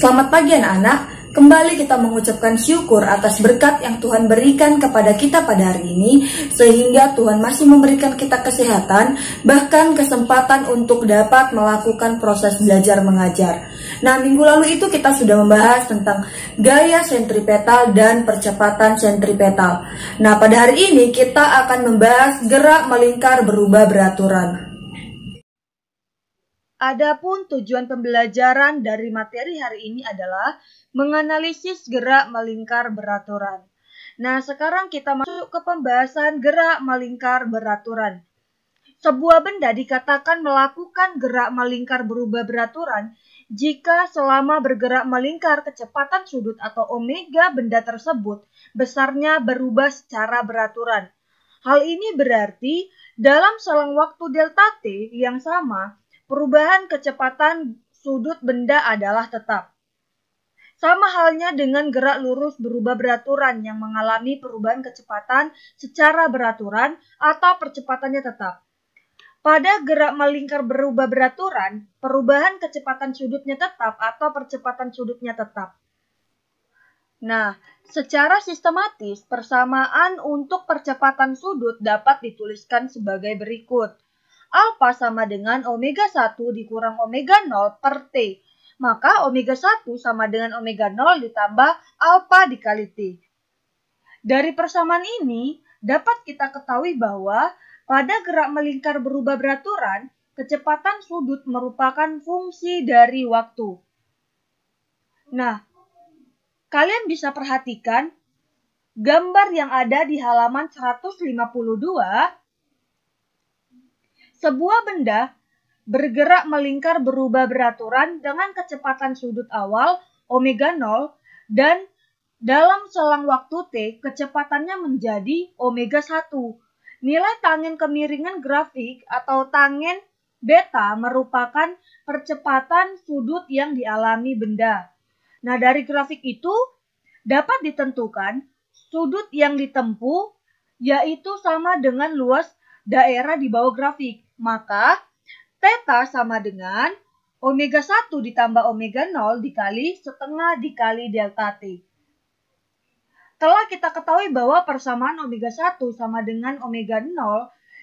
Selamat pagi anak-anak. Kembali kita mengucapkan syukur atas berkat yang Tuhan berikan kepada kita pada hari ini sehingga Tuhan masih memberikan kita kesehatan bahkan kesempatan untuk dapat melakukan proses belajar mengajar. Nah, minggu lalu itu kita sudah membahas tentang gaya sentripetal dan percepatan sentripetal. Nah, pada hari ini kita akan membahas gerak melingkar berubah beraturan. Adapun tujuan pembelajaran dari materi hari ini adalah menganalisis gerak melingkar beraturan. Nah, sekarang kita masuk ke pembahasan gerak melingkar beraturan. Sebuah benda dikatakan melakukan gerak melingkar berubah beraturan jika selama bergerak melingkar kecepatan sudut atau omega benda tersebut besarnya berubah secara beraturan. Hal ini berarti dalam selang waktu delta t yang sama, perubahan kecepatan sudut benda adalah tetap. Sama halnya dengan gerak lurus berubah beraturan yang mengalami perubahan kecepatan secara beraturan atau percepatannya tetap. Pada gerak melingkar berubah beraturan, perubahan kecepatan sudutnya tetap atau percepatan sudutnya tetap. Nah, secara sistematis, persamaan untuk percepatan sudut dapat dituliskan sebagai berikut alfa sama dengan omega 1 dikurang omega 0 per T. Maka omega 1 sama dengan omega 0 ditambah alfa dikali T. Dari persamaan ini, dapat kita ketahui bahwa pada gerak melingkar berubah beraturan, kecepatan sudut merupakan fungsi dari waktu. Nah, kalian bisa perhatikan gambar yang ada di halaman 152 sebuah benda bergerak melingkar berubah beraturan dengan kecepatan sudut awal omega 0 dan dalam selang waktu t kecepatannya menjadi omega 1. Nilai tangen kemiringan grafik atau tangen beta merupakan percepatan sudut yang dialami benda. Nah, dari grafik itu dapat ditentukan sudut yang ditempuh yaitu sama dengan luas daerah di bawah grafik. Maka theta sama dengan omega 1 ditambah omega 0 dikali setengah dikali delta T. Telah kita ketahui bahwa persamaan omega 1 sama dengan omega 0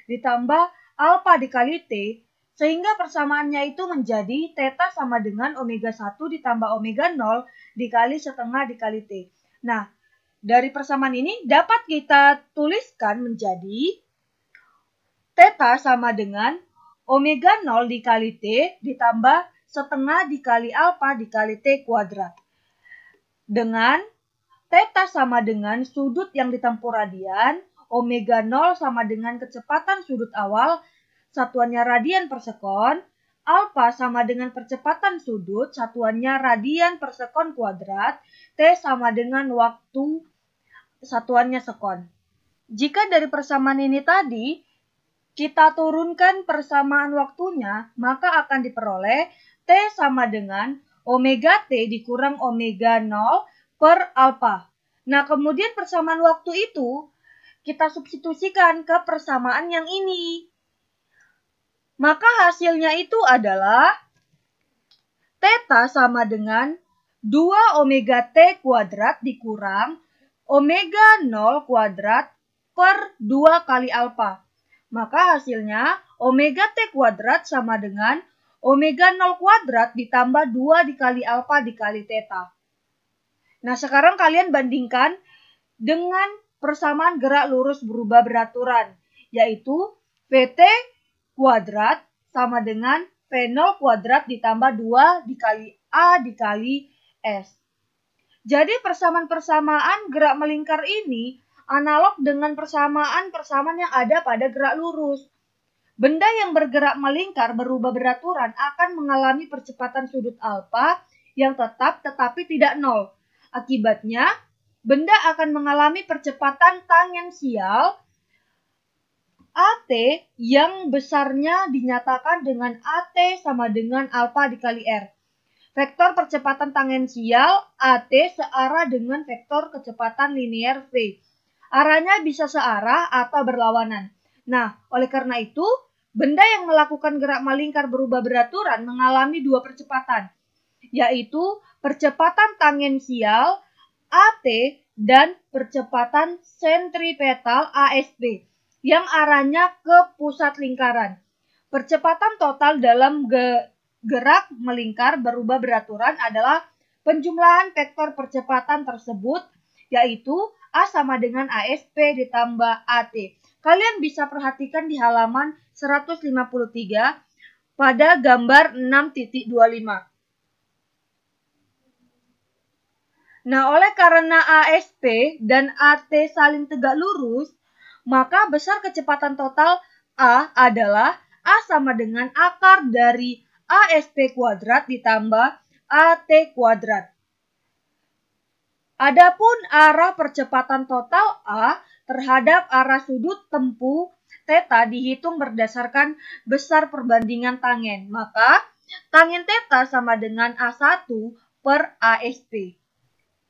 ditambah alfa dikali T, sehingga persamaannya itu menjadi theta sama dengan omega 1 ditambah omega 0 dikali setengah dikali T. Nah, dari persamaan ini dapat kita tuliskan menjadi Theta sama dengan omega 0 dikali T ditambah setengah dikali alfa dikali T kuadrat. Dengan teta sama dengan sudut yang ditempuh radian, omega 0 sama dengan kecepatan sudut awal, satuannya radian per sekon, alfa sama dengan percepatan sudut, satuannya radian per sekon kuadrat, T sama dengan waktu satuannya sekon. Jika dari persamaan ini tadi, kita turunkan persamaan waktunya, maka akan diperoleh T sama dengan omega T dikurang omega 0 per alfa. Nah, kemudian persamaan waktu itu kita substitusikan ke persamaan yang ini. Maka hasilnya itu adalah theta sama dengan 2 omega t kuadrat dikurang omega 0 kuadrat per 2 kali alfa. Maka hasilnya omega t kuadrat sama dengan omega 0 kuadrat ditambah 2 dikali alfa dikali theta. Nah sekarang kalian bandingkan dengan persamaan gerak lurus berubah beraturan yaitu VT kuadrat sama dengan V0 kuadrat ditambah 2 dikali A dikali S. Jadi persamaan-persamaan gerak melingkar ini analog dengan persamaan-persamaan yang ada pada gerak lurus. Benda yang bergerak melingkar berubah beraturan akan mengalami percepatan sudut alfa yang tetap tetapi tidak nol. Akibatnya, benda akan mengalami percepatan tangensial AT yang besarnya dinyatakan dengan AT sama dengan alfa dikali R. Vektor percepatan tangensial AT searah dengan vektor kecepatan linear V. Arahnya bisa searah atau berlawanan. Nah, oleh karena itu, benda yang melakukan gerak melingkar berubah beraturan mengalami dua percepatan, yaitu percepatan tangensial AT dan percepatan sentripetal ASB yang arahnya ke pusat lingkaran. Percepatan total dalam ge gerak melingkar berubah beraturan adalah penjumlahan vektor percepatan tersebut, yaitu A sama dengan ASP ditambah AT. Kalian bisa perhatikan di halaman 153 pada gambar 6.25. Nah, oleh karena ASP dan AT saling tegak lurus, maka besar kecepatan total A adalah A sama dengan akar dari ASP kuadrat ditambah AT kuadrat. Adapun arah percepatan total A terhadap arah sudut tempuh teta dihitung berdasarkan besar perbandingan tangen. Maka tangen teta sama dengan A1 per ASP.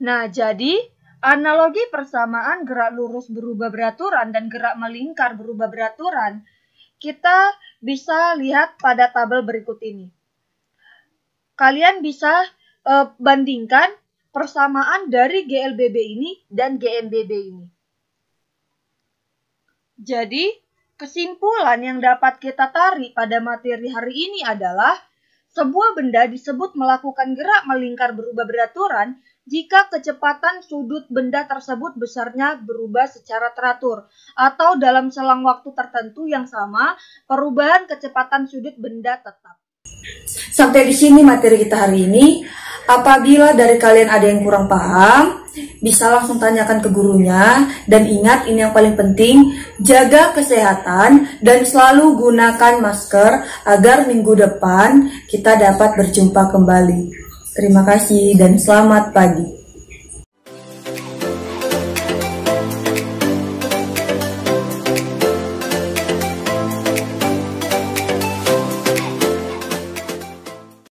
Nah, jadi analogi persamaan gerak lurus berubah beraturan dan gerak melingkar berubah beraturan kita bisa lihat pada tabel berikut ini. Kalian bisa e, bandingkan persamaan dari GLBB ini dan GMBB ini. Jadi, kesimpulan yang dapat kita tarik pada materi hari ini adalah sebuah benda disebut melakukan gerak melingkar berubah beraturan jika kecepatan sudut benda tersebut besarnya berubah secara teratur atau dalam selang waktu tertentu yang sama, perubahan kecepatan sudut benda tetap. Sampai di sini materi kita hari ini. Apabila dari kalian ada yang kurang paham, bisa langsung tanyakan ke gurunya. Dan ingat ini yang paling penting, jaga kesehatan dan selalu gunakan masker agar minggu depan kita dapat berjumpa kembali. Terima kasih dan selamat pagi.